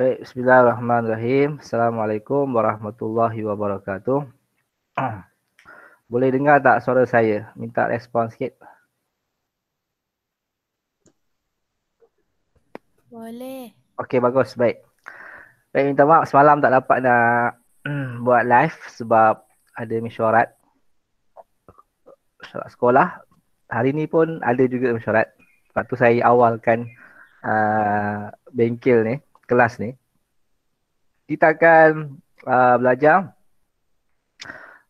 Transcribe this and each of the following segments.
Baik, bismillahirrahmanirrahim. Assalamualaikum warahmatullahi wabarakatuh. Boleh dengar tak suara saya? Minta respon sikit. Boleh. Okey, bagus. Baik. Baik, minta maaf semalam tak dapat nak buat live sebab ada mesyuarat. Mesyuarat sekolah. Hari ni pun ada juga mesyuarat. Sebab tu saya awalkan uh, bengkel ni kelas ni kita akan uh, belajar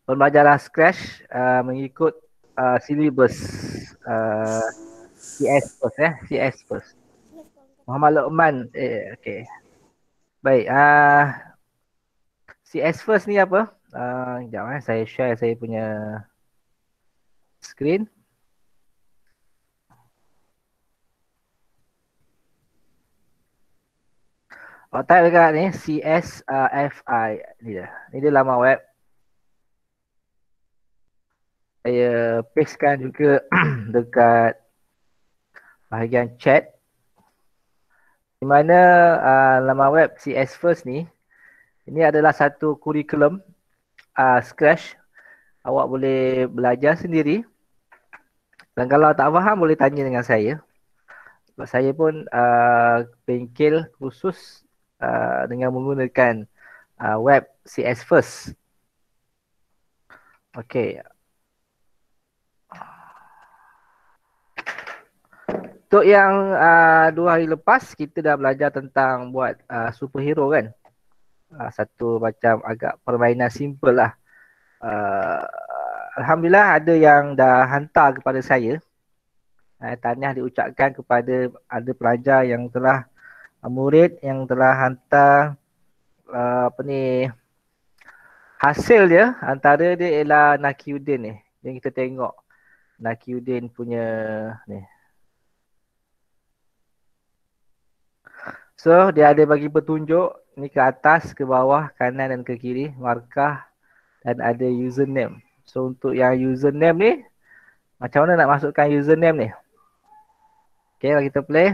pembelajaran scratch uh, mengikut uh, syllabus uh, CS first eh CS first Muhammad Luqman eh okey baik uh, CS first ni apa uh, jap eh saya share saya punya screen Oh, type dekat ni CSFI ni dia. Ni dia lama web. Saya pastekan juga dekat bahagian chat. Di mana uh, laman web CS First ni ini adalah satu kurikulum uh, scratch awak boleh belajar sendiri. Dan kalau tak faham boleh tanya dengan saya. Sebab saya pun uh, bengkel khusus uh, dengan menggunakan uh, web CS first. Okey. Untuk yang uh, dua hari lepas kita dah belajar tentang buat uh, superhero kan. Uh, satu macam agak permainan simple lah. Uh, Alhamdulillah ada yang dah hantar kepada saya. Uh, tahniah diucapkan kepada ada pelajar yang telah Ah, murid yang telah hantar ah, apa ni hasil dia antara dia ialah Nakiuddin ni yang kita tengok Nakiuddin punya ni so dia ada bagi petunjuk ni ke atas ke bawah kanan dan ke kiri markah dan ada username so untuk yang username ni macam mana nak masukkan username ni Okay, kita play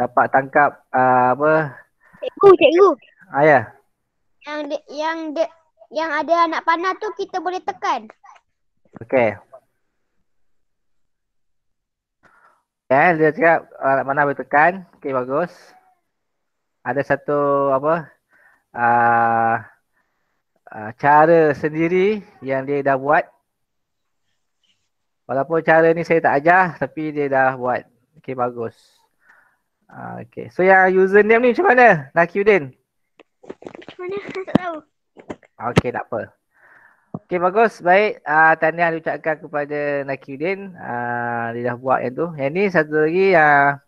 dapat tangkap uh, apa? Cikgu, cikgu. Ah ya. Yang de, yang de, yang ada anak panah tu kita boleh tekan. Okey. Ya, yeah, dia cakap anak panah boleh tekan. Okey bagus. Ada satu apa? Uh, uh, cara sendiri yang dia dah buat. Walaupun cara ni saya tak ajar tapi dia dah buat. Okey bagus. Ah, okay. So yang username ni macam mana? Nakiuddin? Mana? Tak tahu. Okay, tak apa. Okay, bagus. Baik. Ah, uh, tanya diucapkan kepada Nakiuddin. Ah, uh, dia dah buat yang tu. Yang ni satu lagi yang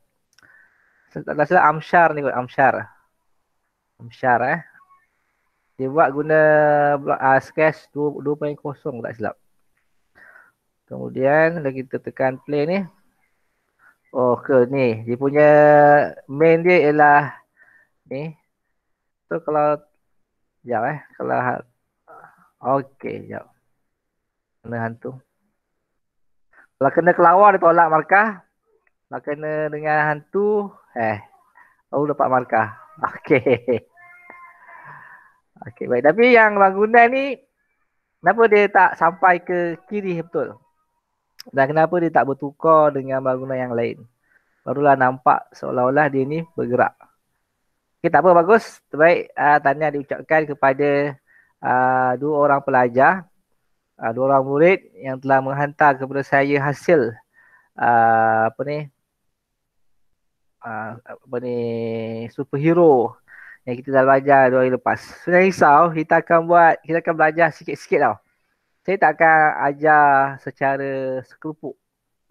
uh, tak rasa Amshar ni kot. Amshar. Amshar eh. Dia buat guna uh, sketch 2.0 tak silap. Kemudian, kalau kita tekan play ni, Oh ke ni dia punya main dia ialah ni. So kalau jap eh kalau ha, okey jap. Kena hantu. Kalau kena kelawar dia tolak markah. Kalau kena dengan hantu eh oh dapat markah. Okey. Okey baik tapi yang lagunan ni kenapa dia tak sampai ke kiri betul? Dan kenapa dia tak bertukar dengan bangunan yang lain? Barulah nampak seolah-olah dia ni bergerak. Okey tak apa bagus. Terbaik uh, ah, tanya diucapkan kepada uh, dua orang pelajar, uh, dua orang murid yang telah menghantar kepada saya hasil uh, apa ni? Uh, apa ni superhero yang kita dah belajar dua hari lepas. Sudah risau, kita akan buat, kita akan belajar sikit-sikit tau saya tak akan ajar secara sekelupuk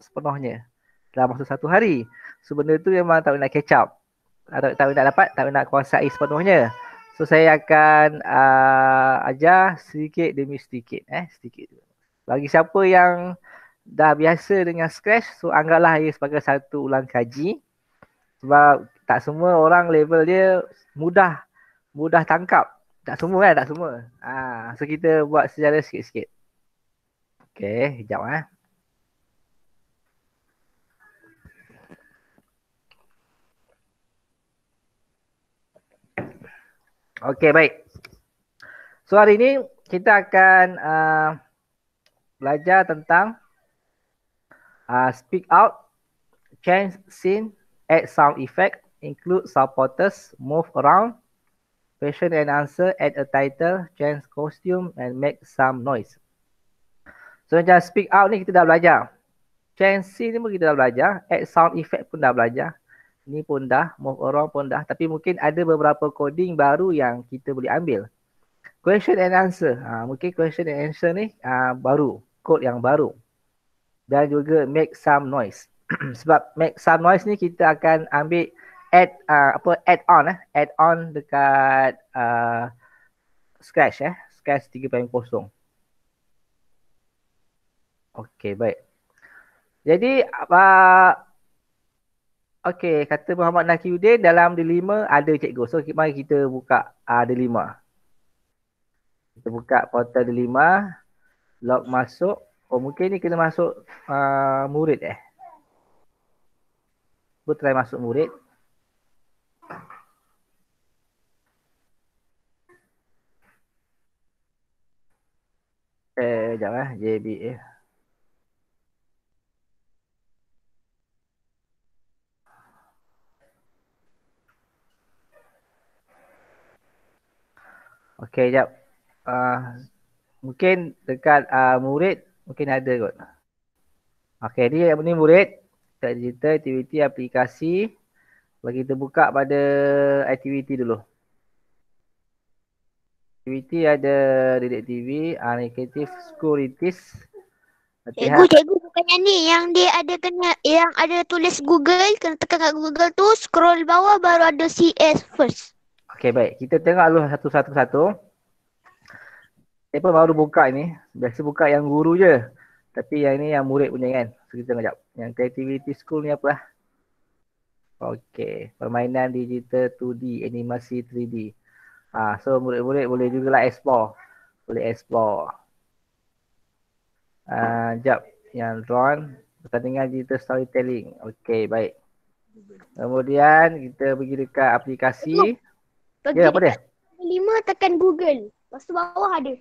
sepenuhnya dalam masa satu hari. So benda tu memang tak nak catch up. Atau tak nak dapat, tak boleh nak kuasai sepenuhnya. So saya akan uh, ajar sedikit demi sedikit eh sedikit. Bagi siapa yang dah biasa dengan scratch, so anggaplah ia sebagai satu ulang kaji. Sebab tak semua orang level dia mudah mudah tangkap. Tak semua kan, tak semua. Ah, ha, so kita buat sejarah sikit-sikit. Okey, sekejap eh. Okey, baik. So hari ini kita akan uh, belajar tentang uh, speak out, change scene, add sound effect, include supporters, move around, question and answer, add a title, change costume and make some noise. So macam speak out ni kita dah belajar. Fancy ni pun kita dah belajar. Add sound effect pun dah belajar. Ni pun dah. Move around pun dah. Tapi mungkin ada beberapa coding baru yang kita boleh ambil. Question and answer. Ha, mungkin question and answer ni ha, baru. Code yang baru. Dan juga make some noise. Sebab make some noise ni kita akan ambil add uh, apa add on eh add on dekat uh, scratch eh scratch 3.0 Okey, baik. Jadi apa uh, Okey, kata Muhammad Nakiuddin dalam delima ada cikgu. So mari kita buka uh, lima. Kita buka portal delima. Log masuk. Oh mungkin ni kena masuk uh, murid eh. Cuba try masuk murid. Eh, jap eh. JBA. Eh. Okey, jap. Uh, mungkin dekat uh, murid mungkin ada kot. Okey, ni yang ni murid tak cerita aktiviti aplikasi bagi kita buka pada aktiviti dulu. Aktiviti ada Didik TV, Creative ah, Securities. Cikgu, cikgu bukannya ni yang dia ada kena yang ada tulis Google, kena tekan kat Google tu, scroll bawah baru ada CS first. Okay, baik. Kita tengok dulu satu-satu-satu. Paper baru buka ini? Biasa buka yang guru je. Tapi yang ini yang murid punya kan. So, kita tengok jap. Yang creativity school ni apa lah. Okay. Permainan digital 2D. Animasi 3D. ha, ah, so, murid-murid boleh jugalah explore. Boleh explore. Ah, uh, Yang drone. Pertandingan digital storytelling. Okay, baik. Kemudian kita pergi dekat aplikasi. Look. Pergi yeah, dekat lima tekan Google. Lepas tu bawah ada.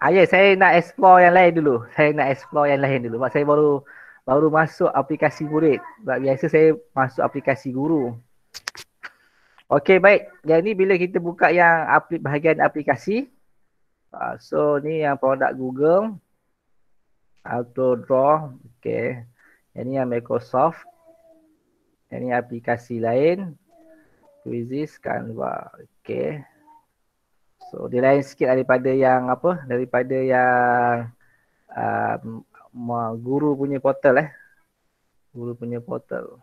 Ah, ya, yeah, saya nak explore yang lain dulu. Saya nak explore yang lain dulu. Sebab saya baru baru masuk aplikasi murid. Sebab biasa saya masuk aplikasi guru. Okey, baik. Yang ni bila kita buka yang aplik bahagian aplikasi. Uh, so, ni yang produk Google. Auto Draw. Okey. Yang ni yang Microsoft. Yang ni aplikasi lain quizzes Canva. Okay. So dia lain sikit daripada yang apa? Daripada yang uh, guru punya portal eh. Guru punya portal.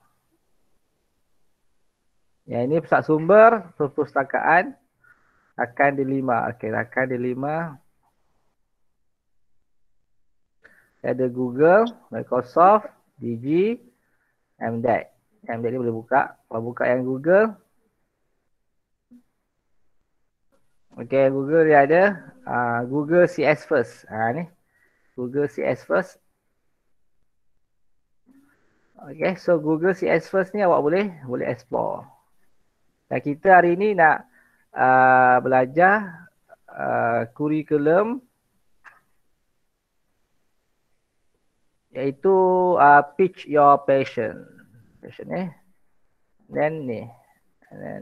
Ya, ini pusat sumber perpustakaan akan di lima. Okey, akan di lima. Ada Google, Microsoft, DG, MDAC. MDAC ni boleh buka. Kalau buka yang Google, Okay, Google dia ada uh, Google CS first. Uh, ni. Google CS first. Okay, so Google CS first ni awak boleh boleh explore. Dan kita hari ni nak uh, belajar uh, curriculum iaitu uh, pitch your passion. Passion ni. Eh? Then ni. And then,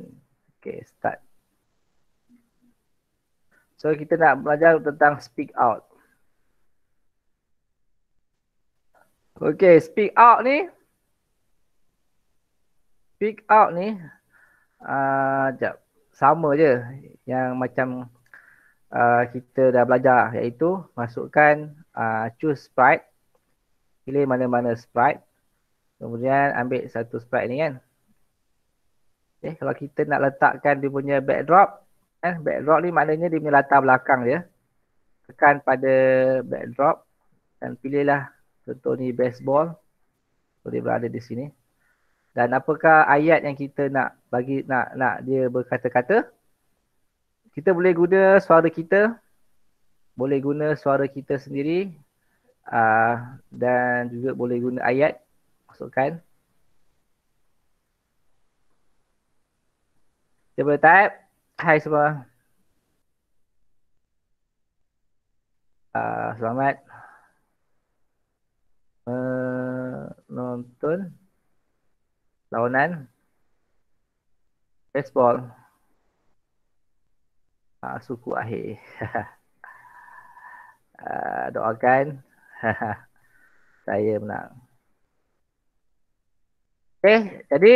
okay, start. So kita nak belajar tentang speak out. Okay, speak out ni. Speak out ni. Uh, Sama je yang macam uh, kita dah belajar iaitu masukkan uh, choose sprite. Pilih mana-mana sprite. Kemudian ambil satu sprite ni kan. Okay, eh, kalau kita nak letakkan dia punya backdrop, Eh, backdrop ni maknanya dia punya latar belakang dia. Tekan pada backdrop dan pilihlah contoh ni baseball. So dia berada di sini. Dan apakah ayat yang kita nak bagi nak nak dia berkata-kata? Kita boleh guna suara kita. Boleh guna suara kita sendiri. Uh, dan juga boleh guna ayat. Masukkan. Dia boleh type. Hai semua. Uh, selamat menonton eh, uh, lawanan baseball uh, suku akhir. uh, doakan saya menang. Okay, jadi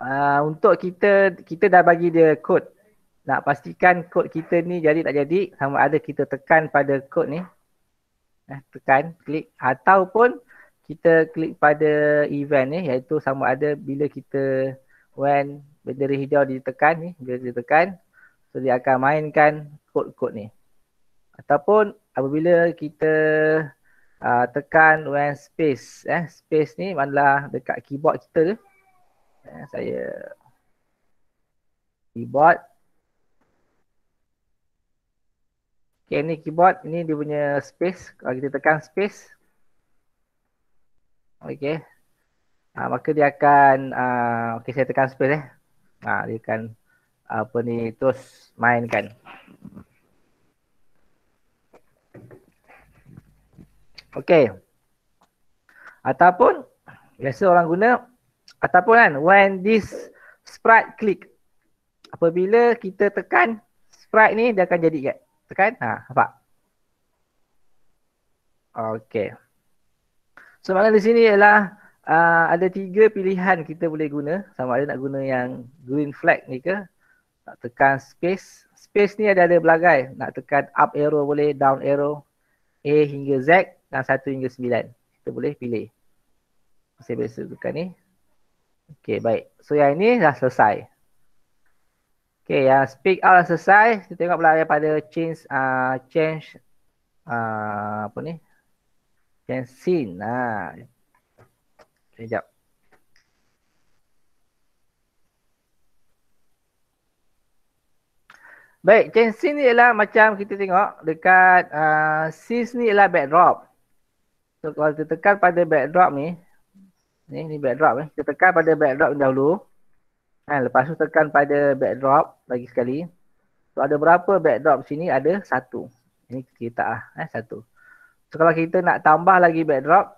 Ah, untuk kita kita dah bagi dia kod nak pastikan kod kita ni jadi tak jadi sama ada kita tekan pada kod ni eh, tekan klik ataupun kita klik pada event ni iaitu sama ada bila kita when bendera hijau ditekan ni bila ditekan so dia akan mainkan kod-kod ni ataupun apabila kita uh, tekan when space eh space ni adalah dekat keyboard kita tu Eh, saya keyboard Okay, ni keyboard ni dia punya space kalau kita tekan space okay. ha, ah, maka dia akan uh, okey saya tekan space eh ha, dia akan apa ni terus mainkan Okay. ataupun biasa orang guna ataupun kan when this sprite click apabila kita tekan sprite ni dia akan jadi kan tekan ha nampak okey so maknanya di sini ialah uh, ada tiga pilihan kita boleh guna sama ada nak guna yang green flag ni ke nak tekan space space ni ada ada pelbagai nak tekan up arrow boleh down arrow A hingga Z dan satu hingga sembilan. kita boleh pilih saya biasa tekan ni Okay, baik. So yang ini dah selesai. Okay, yang speak out dah selesai. Kita tengok pula daripada change, uh, change uh, apa ni? Change scene. Nah. Sekejap. Baik, change scene ni ialah macam kita tengok dekat uh, scene ni ialah backdrop. So kalau kita tekan pada backdrop ni, Ni, ni backdrop eh. Kita tekan pada backdrop dahulu. Ha, lepas tu tekan pada backdrop lagi sekali. So ada berapa backdrop sini? Ada satu. Ini kita ah, Eh, satu. So kalau kita nak tambah lagi backdrop,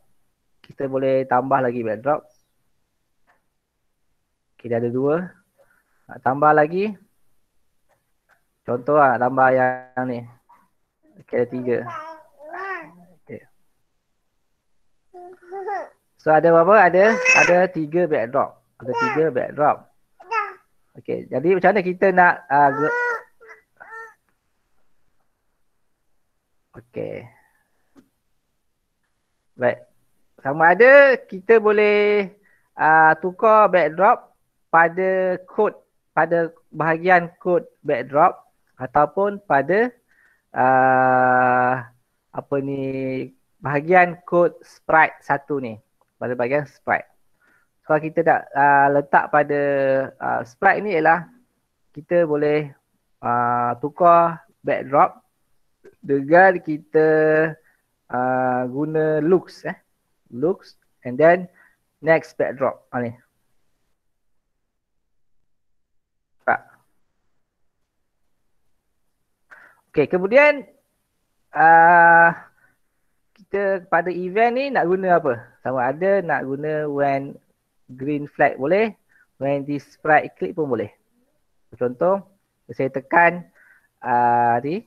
kita boleh tambah lagi backdrop. Kita ada dua. Nak tambah lagi. Contoh lah, tambah yang, yang ni. Kita ada tiga. So ada apa? Ada ada tiga backdrop. Ada tiga backdrop. Okay, jadi macam mana kita nak uh, ah, gl- Baik. Sama ada kita boleh uh, tukar backdrop pada kod pada bahagian kod backdrop ataupun pada uh, apa ni bahagian kod sprite satu ni pada bahagian sprite. So kalau kita dah uh, letak pada uh, sprite ni ialah kita boleh uh, tukar backdrop dengan kita uh, guna looks eh looks and then next backdrop ah, okey kemudian uh, kita pada event ni nak guna apa sama ada nak guna when green flag boleh when this right click pun boleh contoh saya tekan uh, ah, ni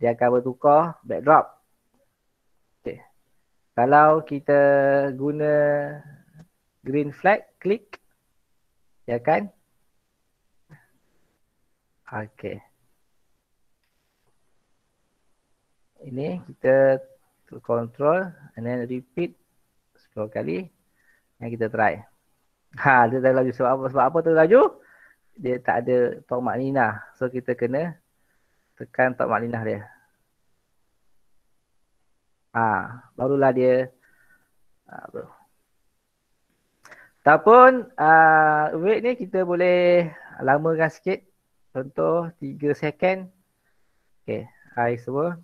dia akan bertukar backdrop okay. kalau kita guna green flag klik dia ya akan Okay. ini kita control and then repeat sekali kali yang kita try. Ha, dia tak laju sebab apa? Sebab apa tu laju? Dia tak ada tok maklina. So kita kena tekan tok maklina dia. Ha, barulah dia ha, bro. Ataupun uh, wait ni kita boleh lamakan sikit. Contoh tiga second. Okay. Hai semua.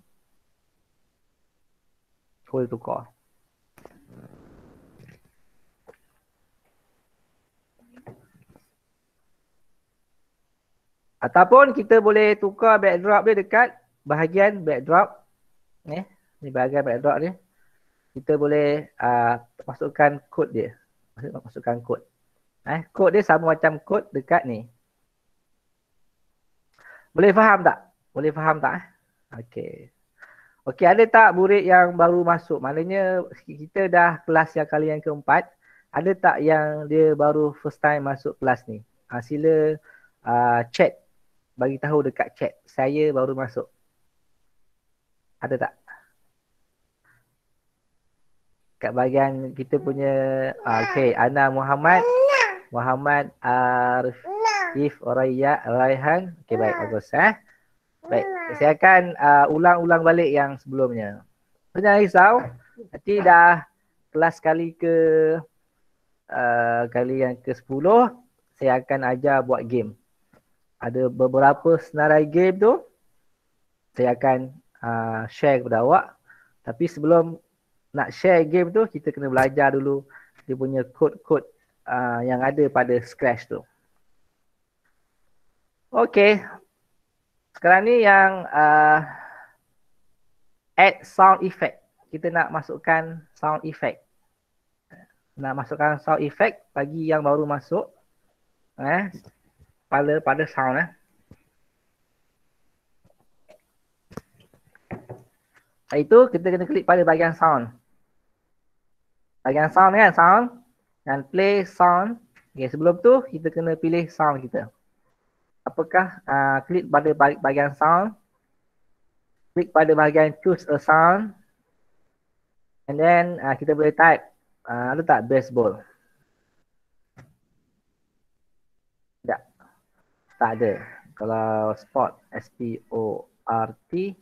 Hold to call. Ataupun kita boleh tukar backdrop dia dekat bahagian backdrop ni. Eh, ni bahagian backdrop ni. Kita boleh uh, masukkan kod dia. Maksud, masukkan kod. Eh, kod dia sama macam kod dekat ni. Boleh faham tak? Boleh faham tak? Eh? Okey. Okey, ada tak murid yang baru masuk? Maknanya kita dah kelas yang kali yang keempat. Ada tak yang dia baru first time masuk kelas ni? Ha, sila uh, ah, chat bagi tahu dekat chat saya baru masuk. Ada tak? Kat bahagian kita punya uh, okey Ana Muhammad Muhammad Arif Raya Raihan. Okey baik bagus eh. Baik, saya akan uh, ah, ulang-ulang balik yang sebelumnya. Jangan risau. Nanti dah kelas kali ke uh, kali yang ke-10 saya akan ajar buat game ada beberapa senarai game tu saya akan uh, share kepada awak tapi sebelum nak share game tu kita kena belajar dulu dia punya kod-kod uh, ah, yang ada pada scratch tu Okey, sekarang ni yang uh, add sound effect kita nak masukkan sound effect nak masukkan sound effect bagi yang baru masuk eh pada pada sound eh. Lepas itu kita kena klik pada bahagian sound. Bahagian sound kan sound dan play sound. Okay, sebelum tu kita kena pilih sound kita. Apakah uh, klik pada bahagian sound. Klik pada bahagian choose a sound. And then uh, kita boleh type uh, ah, ada tak baseball. Tak ada. Kalau sport S P O R T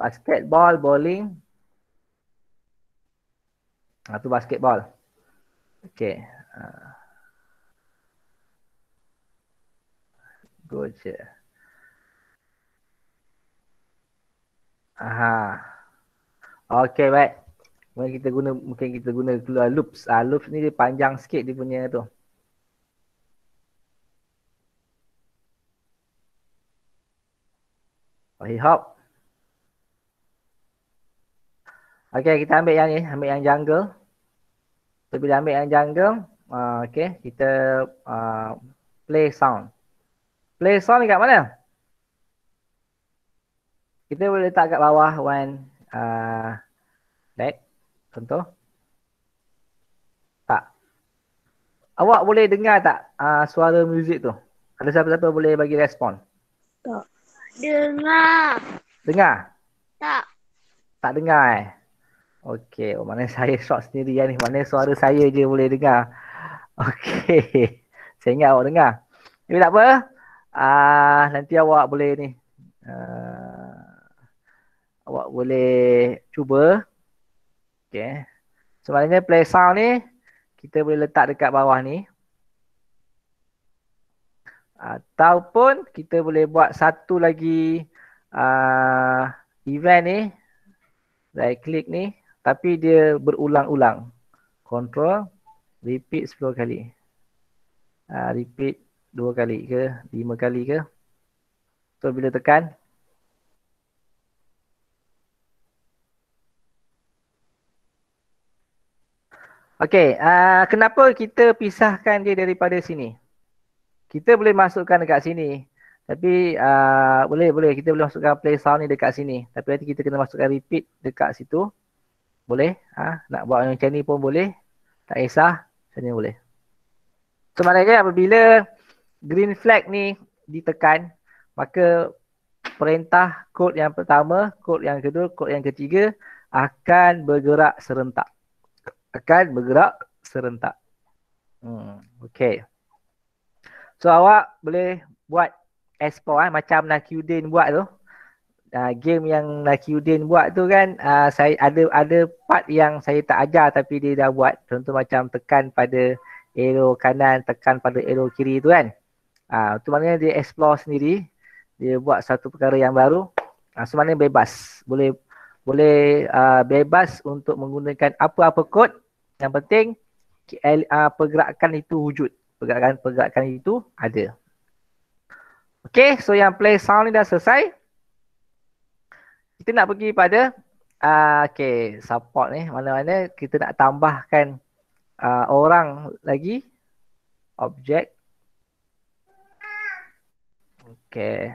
basketball, bowling. Ah basketball. Okay. Uh. Ah. Go je. Aha. Okey baik. Mungkin kita guna mungkin kita guna keluar loops. Ah uh, loops ni dia panjang sikit dia punya tu. hop. Okay, kita ambil yang ni. Ambil yang jungle. So, bila ambil yang jungle, uh, ah, okay, kita uh, play sound. Play sound ni kat mana? Kita boleh letak kat bawah when uh, back. Contoh. Tak. Awak boleh dengar tak uh, suara muzik tu? Ada siapa-siapa boleh bagi respon? Tak. Dengar. Dengar? Tak. Tak dengar eh? Okey, oh, mana saya shot sendiri ya, ni. Mana suara saya je boleh dengar. Okey. saya ingat awak dengar. Tapi tak apa. Ah, uh, nanti awak boleh ni. Uh, awak boleh cuba. Okey. Sebenarnya so, play sound ni kita boleh letak dekat bawah ni ataupun kita boleh buat satu lagi uh, event ni saya klik ni tapi dia berulang-ulang control repeat 10 kali uh, repeat 2 kali ke 5 kali ke so bila tekan Okay, uh, kenapa kita pisahkan dia daripada sini? kita boleh masukkan dekat sini tapi uh, boleh boleh kita boleh masukkan play sound ni dekat sini tapi nanti kita kena masukkan repeat dekat situ boleh ah ha? nak buat macam ni pun boleh tak kisah sini boleh so maknanya apabila green flag ni ditekan maka perintah kod yang pertama kod yang kedua kod yang ketiga akan bergerak serentak akan bergerak serentak hmm okey So awak boleh buat explore eh, macam Nakiudin buat tu. Uh, game yang Nakiudin buat tu kan uh, saya ada ada part yang saya tak ajar tapi dia dah buat. Contoh macam tekan pada arrow kanan, tekan pada arrow kiri tu kan. Ah uh, tu maknanya dia explore sendiri. Dia buat satu perkara yang baru. Uh, so bebas. Boleh boleh uh, bebas untuk menggunakan apa-apa kod. Yang penting uh, pergerakan itu wujud pergerakan-pergerakan itu ada. Okay, so yang play sound ni dah selesai. Kita nak pergi pada uh, ah, okay, support ni mana-mana kita nak tambahkan uh, orang lagi objek Okay.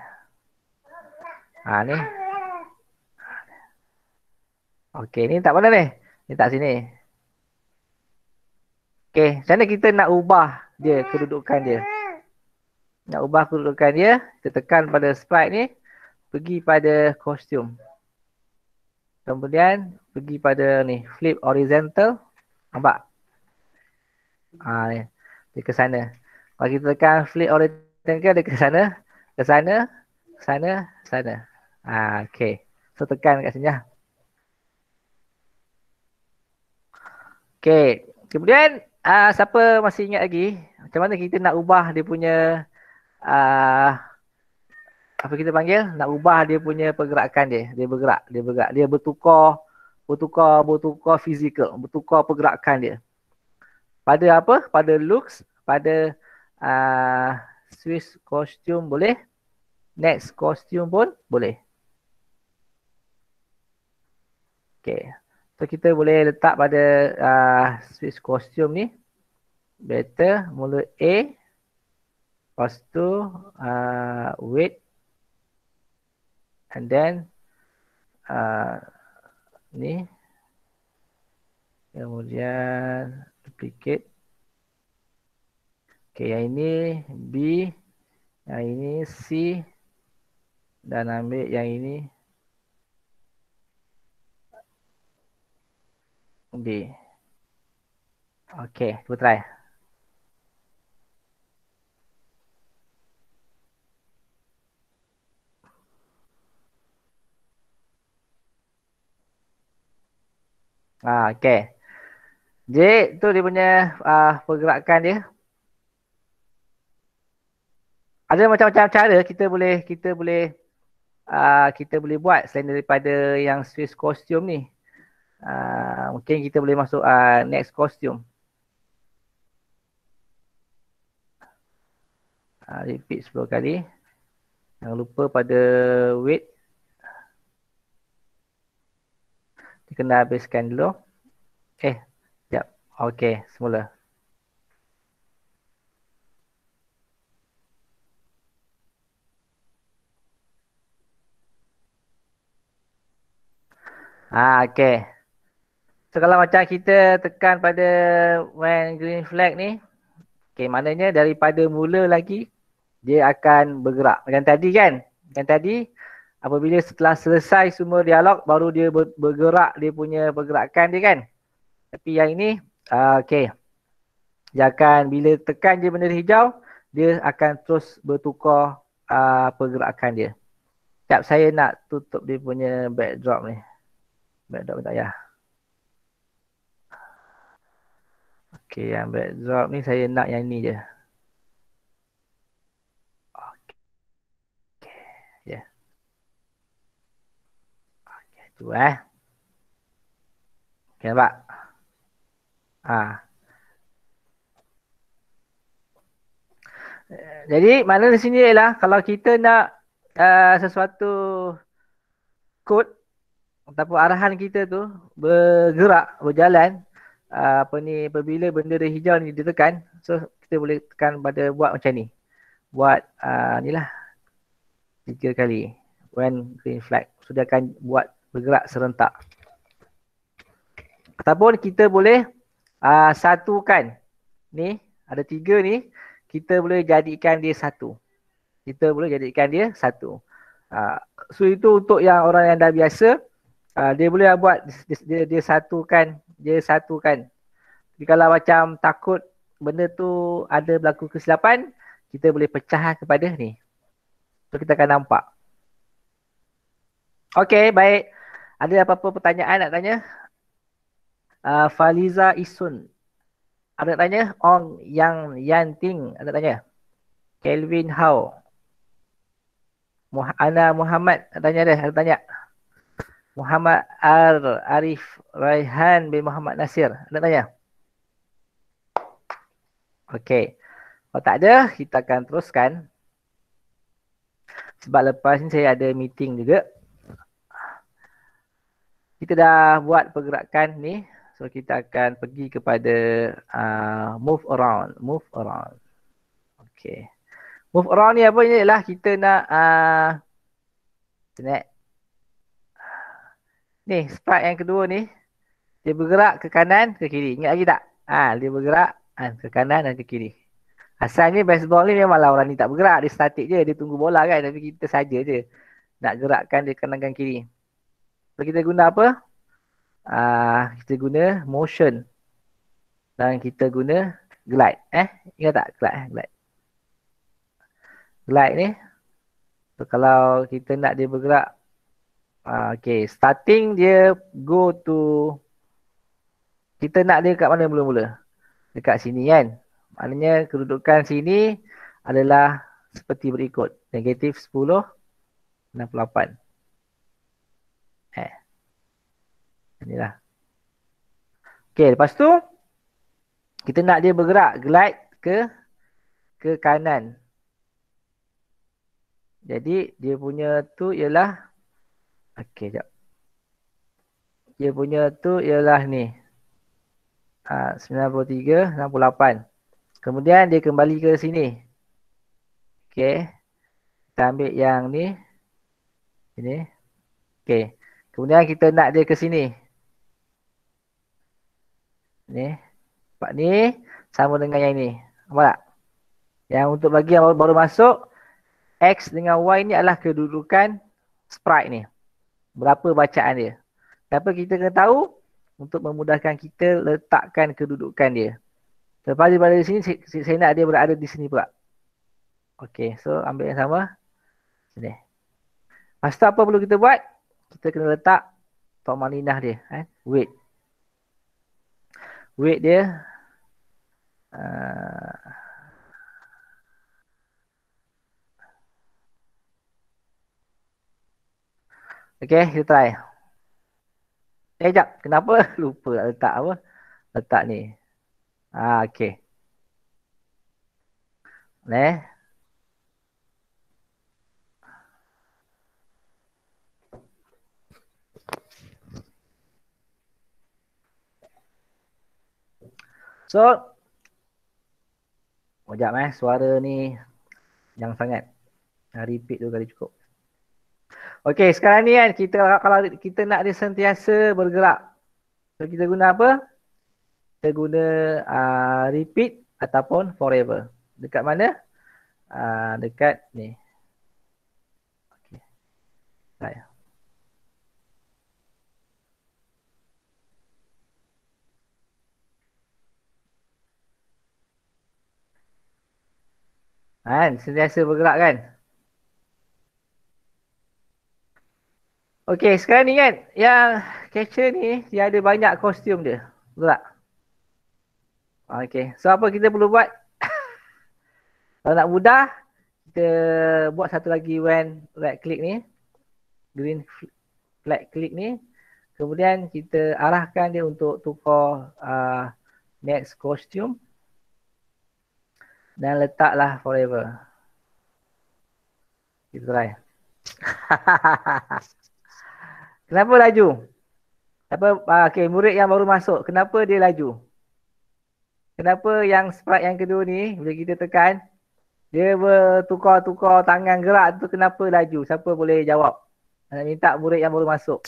Ha ah, ni. Okay ni tak mana ni? Ni tak sini. Okay macam mana kita nak ubah dia kedudukan dia nak ubah kedudukan dia kita tekan pada spike ni pergi pada kostum kemudian pergi pada ni flip horizontal nampak ha, ni. dia ke sana kalau kita tekan flip horizontal dia ke sana ke sana ke sana ke sana ha, okay. so tekan kat sini lah Okay, kemudian uh, siapa masih ingat lagi macam mana kita nak ubah dia punya uh, apa kita panggil nak ubah dia punya pergerakan dia dia bergerak dia bergerak dia bertukar bertukar bertukar fizikal bertukar pergerakan dia pada apa pada looks pada uh, Swiss costume boleh next costume pun boleh Okay. So kita boleh letak pada uh, Swiss costume ni beta mulut A lepas tu uh, width and then uh, ni kemudian duplicate Okay, yang ini B yang ini C dan ambil yang ini B Okay, kita try Ah, okay. J tu dia punya uh, pergerakan dia. Ada macam-macam cara kita boleh kita boleh uh, kita boleh buat selain daripada yang Swiss costume ni. Uh, mungkin kita boleh masuk uh, next costume. Uh, repeat 10 kali. Jangan lupa pada weight. kena habiskan dulu. Eh, jap. Okey, semula. Ah, okey. So kalau macam kita tekan pada when green flag ni, okey maknanya daripada mula lagi dia akan bergerak. Macam tadi kan? Macam tadi apabila setelah selesai semua dialog baru dia bergerak dia punya pergerakan dia kan tapi yang ini uh, okey dia akan bila tekan je benda hijau dia akan terus bertukar uh, pergerakan dia Tak saya nak tutup dia punya backdrop ni Backdrop tak ya? Okay yang backdrop ni saya nak yang ni je Tu eh. Okey nampak? Ha. Jadi mana di sini ialah kalau kita nak uh, sesuatu kod ataupun arahan kita tu bergerak, berjalan uh, apa ni apabila bendera hijau ni ditekan so kita boleh tekan pada buat macam ni buat uh, ni lah tiga kali when green flag so dia akan buat bergerak serentak. Ataupun kita boleh uh, satukan. Ni, ada tiga ni. Kita boleh jadikan dia satu. Kita boleh jadikan dia satu. Uh, so, itu untuk yang orang yang dah biasa. Uh, dia boleh buat, dia, dia, dia satukan. Dia satukan. Jadi kalau macam takut benda tu ada berlaku kesilapan, kita boleh pecah kepada ni. So, kita akan nampak. Okay, baik. Ada apa-apa pertanyaan nak tanya? Uh, Faliza Isun. Ada tanya? Ong Yang Yanting. Ada tanya? Kelvin How. Muh- Ana Muhammad. Ada tanya dah. Ada tanya? Muhammad Ar Arif Raihan bin Muhammad Nasir. Ada tanya? Okey. Kalau tak ada, kita akan teruskan. Sebab lepas ni saya ada meeting juga kita dah buat pergerakan ni so kita akan pergi kepada uh, move around move around okey move around ni apa ni lah kita nak uh, internet ni sprite yang kedua ni dia bergerak ke kanan ke kiri ingat lagi tak ah ha, dia bergerak ha, ke kanan dan ke kiri Asalnya baseball ni memanglah orang ni tak bergerak. Dia statik je. Dia tunggu bola kan. Tapi kita saja je. Nak gerakkan dia kanan dan kiri. So kita guna apa? uh, kita guna motion dan kita guna glide eh ingat tak glide eh glide glide ni so, kalau kita nak dia bergerak uh, okay starting dia go to kita nak dia kat mana mula-mula dekat sini kan maknanya kedudukan sini adalah seperti berikut negatif 10 68 Eh. Inilah. Okey, lepas tu kita nak dia bergerak glide ke ke kanan. Jadi dia punya tu ialah okey jap. Dia punya tu ialah ni. Ha, 93, 68. Kemudian dia kembali ke sini. Okey. Kita ambil yang ni. Ini. Okey. Kemudian kita nak dia ke sini. Ni. Part ni sama dengan yang ini. Nampak tak? Yang untuk bagi yang baru masuk X dengan Y ni adalah kedudukan sprite ni. Berapa bacaan dia. Kenapa kita kena tahu? Untuk memudahkan kita letakkan kedudukan dia. Lepas di sini saya nak dia berada di sini pula. Okay so ambil yang sama. Sini. Lepas tu apa perlu kita buat? kita kena letak tomalinah dia eh weight weight dia uh, Okay, kita try. Eh, sekejap. Kenapa? Lupa nak letak apa. Letak ni. Ah, okay. Okay. So Sekejap eh suara ni Yang sangat I Repeat dua kali cukup Okay sekarang ni kan kita kalau kita nak dia sentiasa bergerak So kita guna apa? Kita guna uh, repeat ataupun forever Dekat mana? Uh, dekat ni Okay Baik Kan, sentiasa bergerak kan. Okay, sekarang ni kan, yang catcher ni, dia ada banyak kostum dia. Betul tak? Okay, so apa kita perlu buat? Kalau nak mudah, kita buat satu lagi when right click ni. Green flag click ni. Kemudian kita arahkan dia untuk tukar uh, next costume. Dan letaklah forever. Kita try. kenapa laju? Apa ah, okey murid yang baru masuk, kenapa dia laju? Kenapa yang sprite yang kedua ni bila kita tekan dia bertukar-tukar tangan gerak tu kenapa laju? Siapa boleh jawab? Nak minta murid yang baru masuk.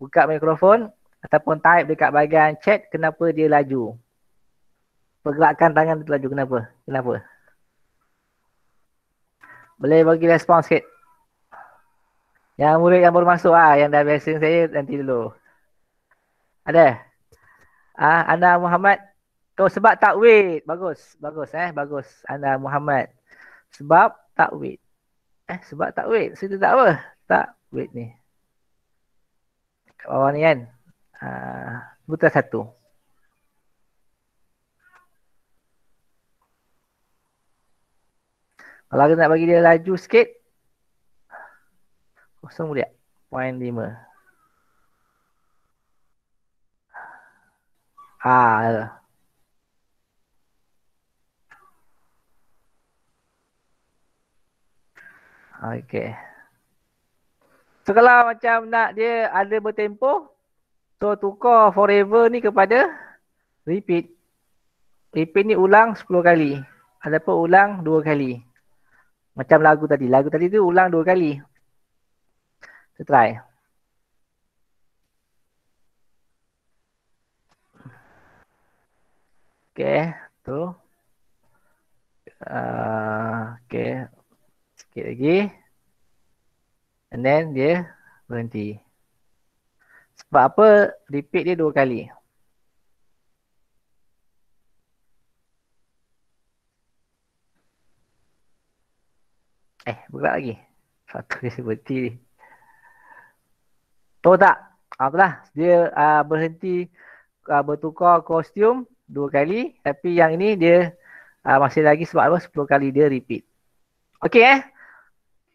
Buka mikrofon ataupun type dekat bahagian chat kenapa dia laju pergerakan tangan tu laju kenapa? Kenapa? Boleh bagi respon sikit. Yang murid yang baru masuk ah yang dah biasa saya nanti dulu. Ada? Ah Anda Muhammad tu oh, sebab tak wait. Bagus, bagus eh, bagus Anda Muhammad. Sebab tak wait. Eh sebab tak wait. Situ tak apa. Tak wait ni. Kat bawah ni kan. Ah, butuh satu. Kalau kita nak bagi dia laju sikit Kosong boleh tak? Point lima Haa ya. Okay So kalau macam nak dia ada bertempo So tukar forever ni kepada repeat Repeat ni ulang 10 kali ada pun ulang 2 kali macam lagu tadi. Lagu tadi tu ulang dua kali. Kita try. Okay. Tu. Uh, okay. Sikit lagi. And then dia berhenti. Sebab apa? Repeat dia dua kali. Okay. Eh, berat lagi. Satu disability ni. Tahu tak? Ah, lah. Dia uh, berhenti uh, bertukar kostum dua kali. Tapi yang ini dia uh, masih lagi sebab apa? Sepuluh kali dia repeat. Okey eh.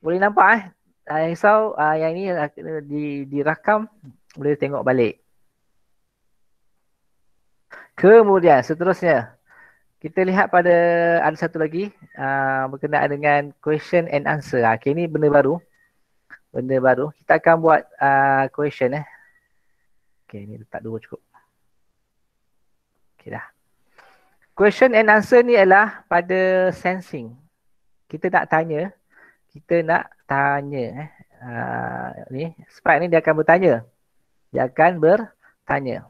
Boleh nampak eh. Uh, yang risau uh, yang ini uh, di, dirakam. Boleh tengok balik. Kemudian seterusnya. Uh, kita lihat pada ada satu lagi uh, berkenaan dengan question and answer. Ha, okay, ini benda baru. Benda baru. Kita akan buat uh, question eh. Okay, ini letak dua cukup. Okay dah. Question and answer ni ialah pada sensing. Kita nak tanya. Kita nak tanya eh. Uh, ni, spike ni dia akan bertanya. Dia akan bertanya.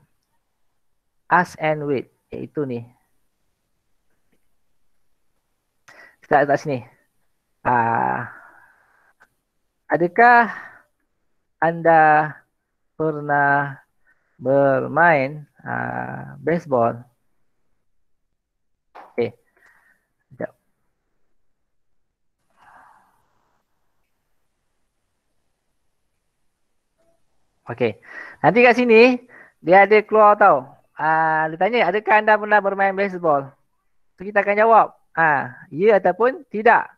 Ask and wait. Iaitu ni. Kita tak sini. Ah, adakah anda pernah bermain ah, baseball? Okay. Sekejap. Okay. Nanti kat sini dia ada keluar tau. Ah, dia tanya adakah anda pernah bermain baseball? So kita akan jawab. Ah, ha, ya ataupun tidak.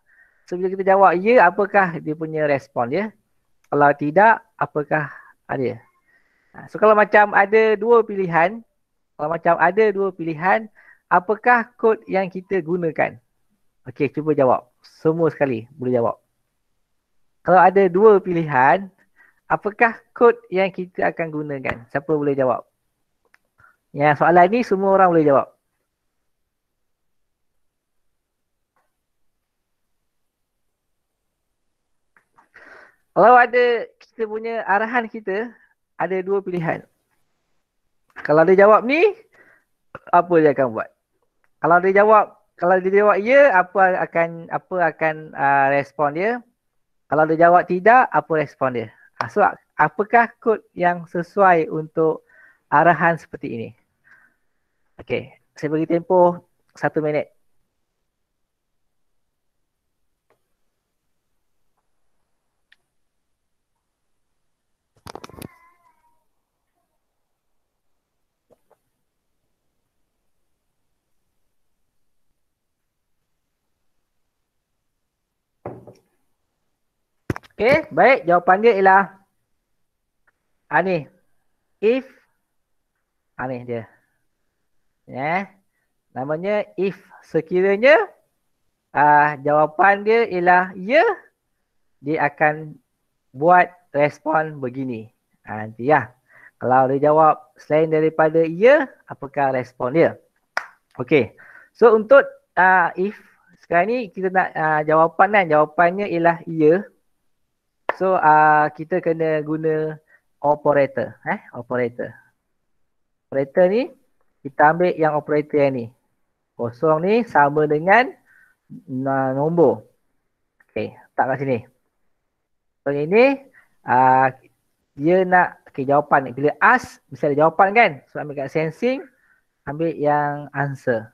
So bila kita jawab ya, apakah dia punya respon ya? Kalau tidak, apakah ada? Ha, so kalau macam ada dua pilihan, kalau macam ada dua pilihan, apakah kod yang kita gunakan? Okey, cuba jawab. Semua sekali boleh jawab. Kalau ada dua pilihan, apakah kod yang kita akan gunakan? Siapa boleh jawab? Ya, soalan ni semua orang boleh jawab. Kalau ada kita punya arahan kita ada dua pilihan. Kalau dia jawab ni apa dia akan buat? Kalau dia jawab kalau dia jawab ya apa akan apa akan uh, respon dia? Kalau dia jawab tidak apa respon dia? Ah, so apakah kod yang sesuai untuk arahan seperti ini? Okey, saya bagi tempoh satu minit. Okay, baik. Jawapan dia ialah ha, ni. If ha, ni dia. Yeah. Namanya if sekiranya ah jawapan dia ialah ya, yeah, dia akan buat respon begini. Ha, nanti ya. Kalau dia jawab selain daripada ya, yeah, apakah respon dia? Okay. So untuk uh, if sekarang ni kita nak uh, jawapan kan. Jawapannya ialah ya. Yeah. So uh, kita kena guna operator eh operator. Operator ni kita ambil yang operator yang ni. Kosong ni sama dengan nombor. Okay, tak kat sini. So ini uh, dia nak okay, jawapan ni. Bila ask mesti ada jawapan kan? So ambil kat sensing ambil yang answer.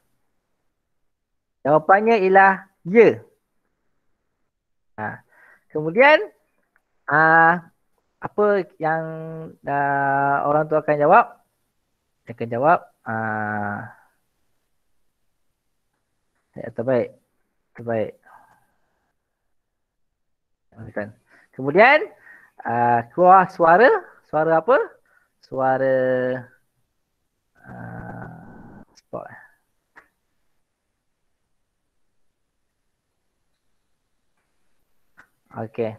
Jawapannya ialah ya. Ha. Kemudian Ah, uh, apa yang uh, orang tu akan jawab? Dia akan jawab ah uh, terbaik. Terbaik. Kemudian, kemudian uh, keluar suara, suara apa? Suara uh, spot. Okay.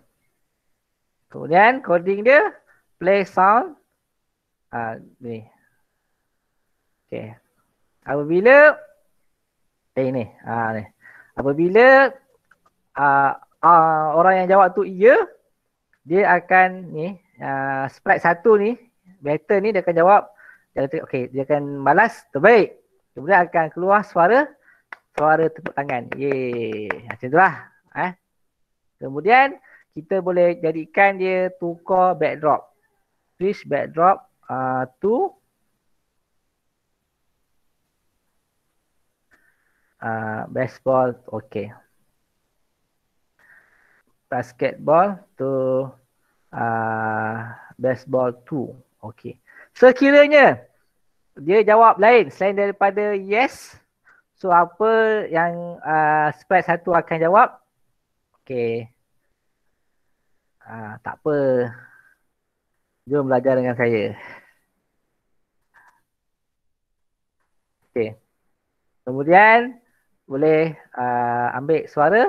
Kemudian coding dia play sound ah uh, ni. Okey. Apabila eh ni, ah uh, ni. Apabila ah uh, uh, orang yang jawab tu ya, yeah, dia akan ni uh, ah, sprite satu ni, meter ni dia akan jawab dia okey, dia akan balas terbaik. Kemudian akan keluar suara suara tepuk tangan. ye Macam tu lah. Eh. Kemudian kita boleh jadikan dia tukar backdrop. Switch backdrop uh, to uh, baseball. Okay. Basketball to uh, baseball 2. Okay. Sekiranya so, dia jawab lain selain daripada yes. So apa yang uh, spread satu akan jawab? Okay. Uh, tak apa. Jom belajar dengan saya. Okey. Kemudian boleh uh, ambil suara.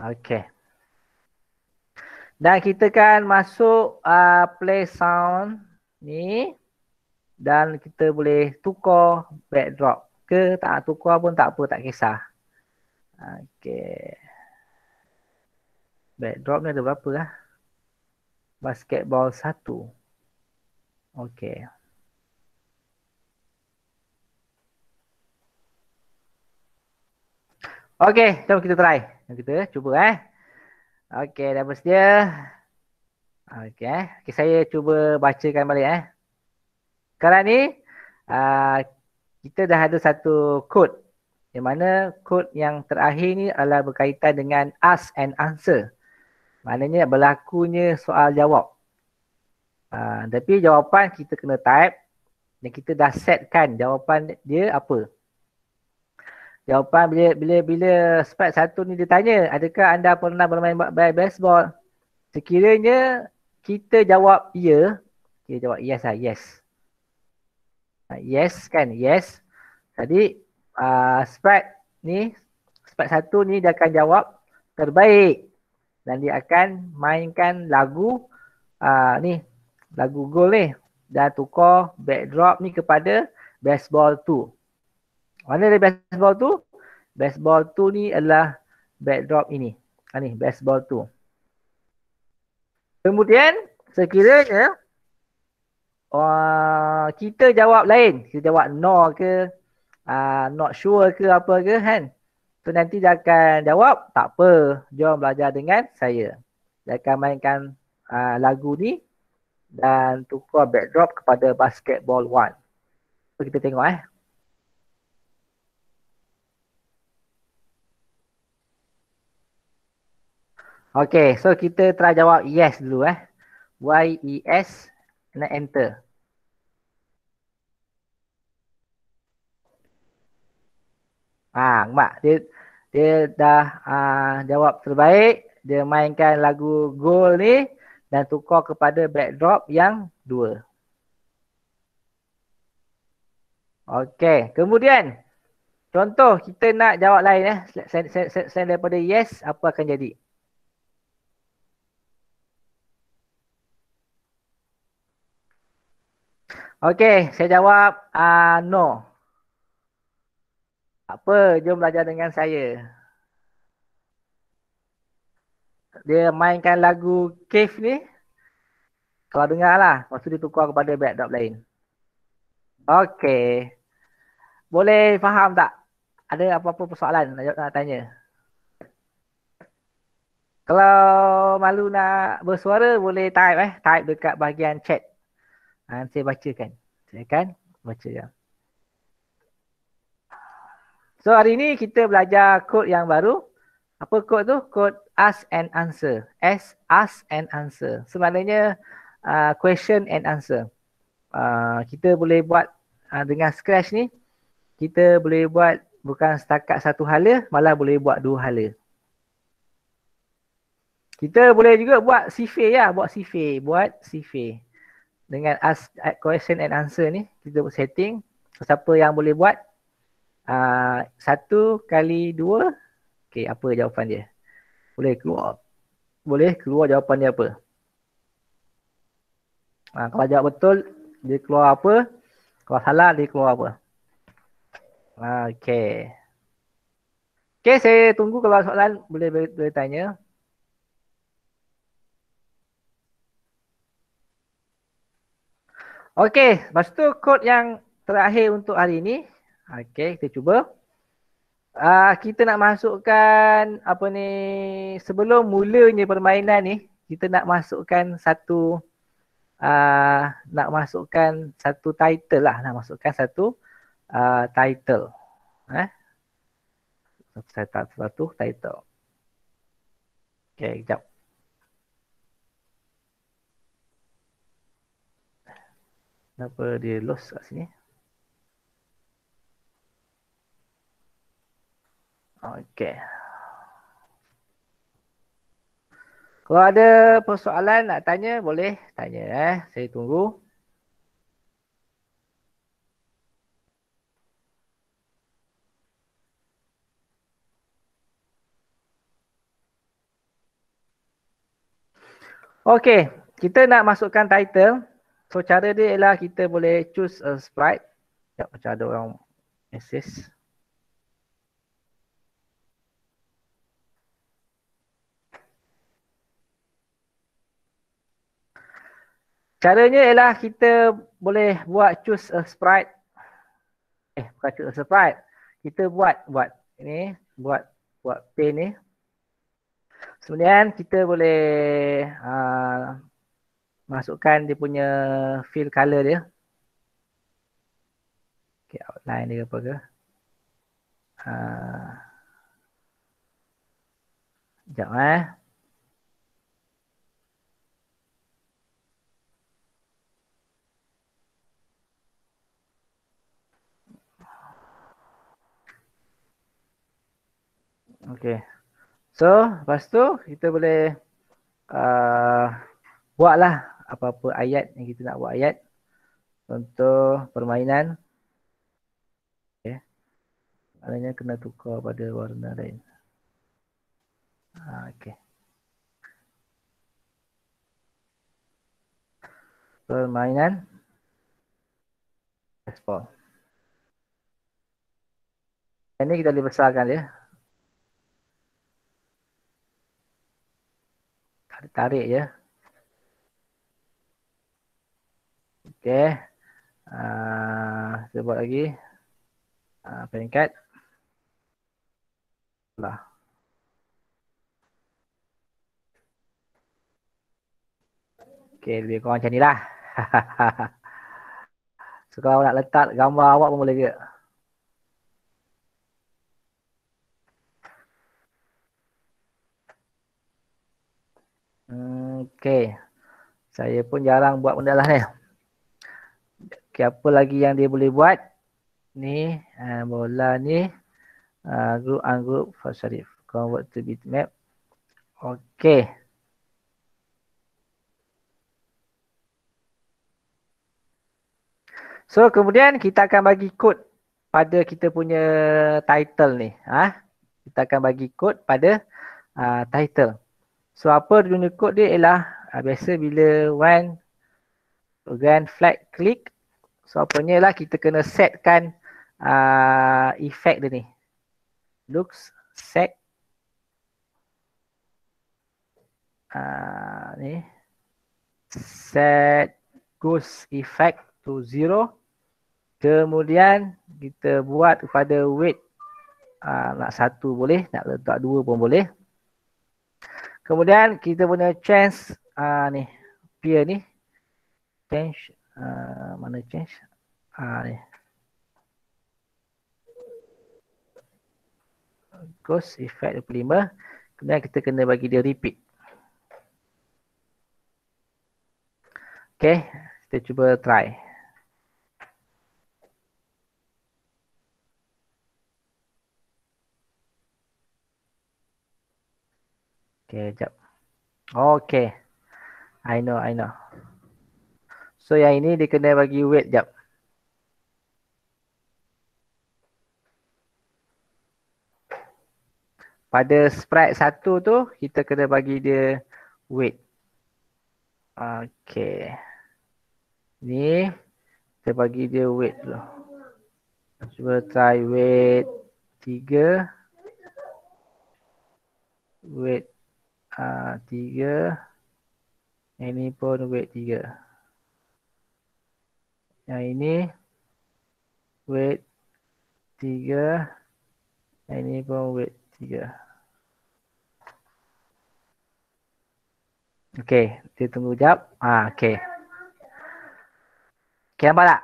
Okey. Dan kita kan masuk uh, play sound ni dan kita boleh tukar backdrop ke tak tukar pun tak apa tak kisah. Okey. Backdrop ni ada berapa lah? Basketball satu. Okey. Okey, jom kita try. kita cuba eh. Okey, dah bersedia? Okey, eh. okay, saya cuba bacakan balik eh. Sekarang ni uh, kita dah ada satu code Di mana code yang terakhir ni adalah berkaitan dengan ask and answer. Maknanya berlakunya soal jawab. Uh, tapi jawapan kita kena type dan kita dah setkan jawapan dia apa. Jawapan bila bila bila spot satu ni ditanya adakah anda pernah bermain baseball? Sekiranya kita jawab ya, dia jawab yes lah, yes. Ah, yes kan, yes. Jadi uh, ah, spek ni, spot satu ni dia akan jawab terbaik. Dan dia akan mainkan lagu uh, ni, lagu goal ni. Dan tukar backdrop ni kepada baseball tu. Mana dia baseball tu? Baseball tu ni adalah backdrop ini. Ha ni baseball tu. Kemudian sekiranya uh, kita jawab lain. Kita jawab no ke uh, not sure ke apa ke kan. So nanti dia akan jawab tak apa. Jom belajar dengan saya. Dia akan mainkan uh, lagu ni dan tukar backdrop kepada basketball one. So kita tengok eh. Okay, so kita try jawab yes dulu eh. Y, E, S, kena enter. Ah, mak dia dia dah uh, jawab terbaik. Dia mainkan lagu goal ni dan tukar kepada backdrop yang dua. Okay, kemudian contoh kita nak jawab lain eh. Selain, selain daripada yes, apa akan jadi? Okey, saya jawab uh, no. Apa? Jom belajar dengan saya. Dia mainkan lagu Cave ni. Kalau dengar lah. Lepas tu dia tukar kepada backdrop lain. Okey. Boleh faham tak? Ada apa-apa persoalan nak, nak tanya? Kalau malu nak bersuara boleh type eh. Type dekat bahagian chat. Ha, saya bacakan. Saya akan baca ya. So hari ini kita belajar kod yang baru. Apa kod tu? Kod ask and answer. S ask and answer. Sebenarnya uh, question and answer. Uh, kita boleh buat uh, dengan scratch ni kita boleh buat bukan setakat satu hala malah boleh buat dua hala. Kita boleh juga buat sifir ya, buat sifir, buat sifir dengan ask question and answer ni kita buat setting siapa yang boleh buat uh, satu kali dua okey apa jawapan dia boleh keluar boleh keluar jawapan dia apa uh, kalau jawab betul dia keluar apa kalau salah dia keluar apa ah, okey Okay, saya tunggu kalau soalan boleh, boleh, boleh tanya. Okey, lepas tu kod yang terakhir untuk hari ini. Okey, kita cuba. Uh, kita nak masukkan apa ni sebelum mulanya permainan ni, kita nak masukkan satu uh, nak masukkan satu title lah, nak masukkan satu uh, title. Eh? Saya tak satu title. Okey, jap. Kenapa dia lost kat sini? Okay. Kalau ada persoalan nak tanya, boleh tanya. Eh. Saya tunggu. Okey, kita nak masukkan title. So cara dia ialah kita boleh choose a sprite. Sekejap macam ada orang assist. Caranya ialah kita boleh buat choose a sprite. Eh bukan choose a sprite. Kita buat buat ni buat buat pane ni. Kemudian kita boleh uh, masukkan dia punya fill color dia okay, outline dia apa ke uh, sekejap eh Okay. So, lepas tu kita boleh uh, buatlah apa-apa ayat yang kita nak buat ayat contoh permainan ya okay. maknanya kena tukar pada warna lain ha okey permainan baseball ini kita boleh besarkan dia tarik tarik je ya. Okay. Uh, ah, saya buat lagi. Uh, peringkat. Lah. Okay, lebih kurang macam ni lah. so kalau nak letak gambar awak pun boleh ke? Hmm, okay. Saya pun jarang buat benda lah ni. Okey, apa lagi yang dia boleh buat? Ni, uh, bola ni. Uh, group on group for Sharif. Convert to bitmap. Okay. So, kemudian kita akan bagi kod pada kita punya title ni. Ha? Kita akan bagi kod pada uh, title. So, apa guna kod dia ialah uh, biasa bila when when flag click So apanya lah kita kena setkan uh, effect dia ni. Looks set. Uh, ni. Set ghost effect to zero. Kemudian kita buat pada weight uh, nak satu boleh, nak letak dua pun boleh. Kemudian kita punya change uh, ni, peer ni. Change Ah, mana change? Ah ni. Ghost effect 25. Kemudian kita kena bagi dia repeat. Okay. Kita cuba try. Okay, jap. Okay. I know, I know. So yang ini dia kena bagi weight jap. Pada sprite satu tu kita kena bagi dia weight. Okay. Ni kita bagi dia weight dulu. Cuba try weight tiga. Weight uh, tiga. Ini pun weight tiga. Yang ini weight 3. Yang ini pun weight 3. Okey, kita tunggu jap. Ah, okey. Okey, nampak tak?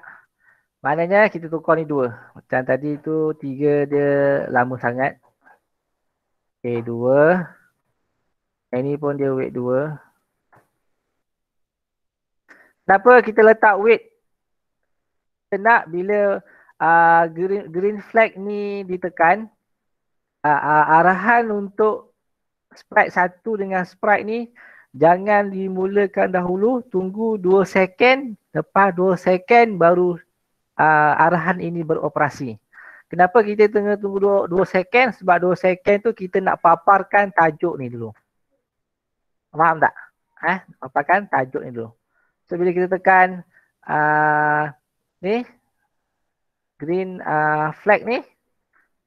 Maknanya kita tukar ni dua. Macam tadi tu tiga dia lama sangat. Okey, dua. Yang ni pun dia weight dua. Kenapa kita letak weight kita nak bila uh, green, green flag ni ditekan uh, uh, arahan untuk sprite satu dengan sprite ni jangan dimulakan dahulu tunggu 2 second lepas 2 second baru uh, arahan ini beroperasi kenapa kita tengah tunggu 2, 2 second sebab 2 second tu kita nak paparkan tajuk ni dulu faham tak? Eh, paparkan tajuk ni dulu so bila kita tekan uh, ni green uh, flag ni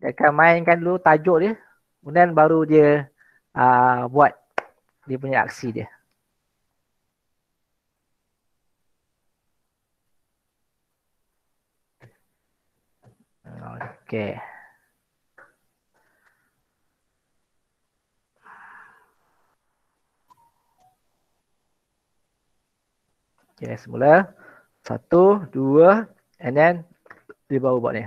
dia akan mainkan dulu tajuk dia kemudian baru dia uh, buat dia punya aksi dia Okay. Okay, semula. Satu, dua, and then di bawah buat ni.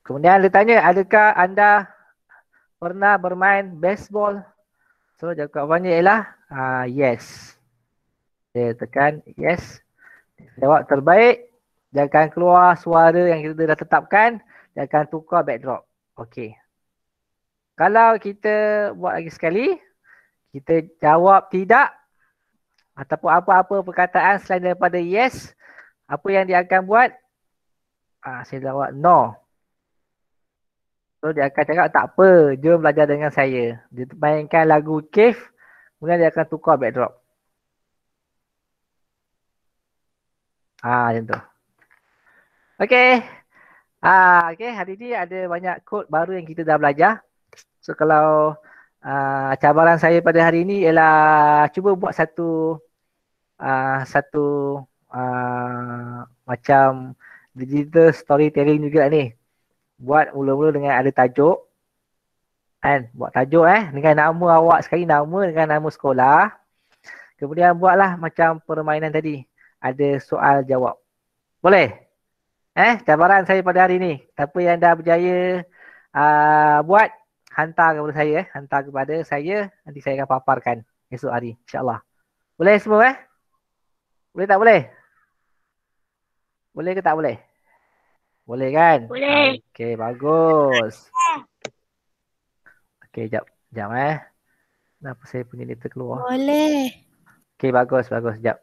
Kemudian dia tanya, adakah anda pernah bermain baseball? So jawapannya ialah uh, yes. Dia tekan yes. Jawab terbaik. Dia akan keluar suara yang kita dah tetapkan. Dia akan tukar backdrop. Okey. Kalau kita buat lagi sekali. Kita jawab tidak ataupun apa-apa perkataan selain daripada yes, apa yang dia akan buat? Ah, saya jawab no. So dia akan cakap tak apa, jom belajar dengan saya. Dia mainkan lagu Cave, kemudian dia akan tukar backdrop. Ah, macam tu. Okay. Ah, okay, hari ni ada banyak code baru yang kita dah belajar. So kalau Uh, cabaran saya pada hari ini ialah cuba buat satu uh, satu uh, macam digital storytelling juga ni. Buat mula-mula dengan ada tajuk. Kan? Buat tajuk eh. Dengan nama awak sekali. Nama dengan nama sekolah. Kemudian buatlah macam permainan tadi. Ada soal jawab. Boleh? Eh, cabaran saya pada hari ini. Siapa yang dah berjaya uh, buat, hantar kepada saya. Eh. Hantar kepada saya. Nanti saya akan paparkan esok hari. InsyaAllah. Boleh semua eh? Boleh tak boleh? Boleh ke tak boleh? Boleh kan? Boleh. Okey, bagus. Okey, jap. Jap eh. Kenapa saya punya dia keluar. Boleh. Okey, bagus. Bagus, jap.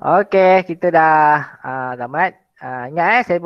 Okey, kita dah uh, ah, tamat. Uh, ah, ingat eh, saya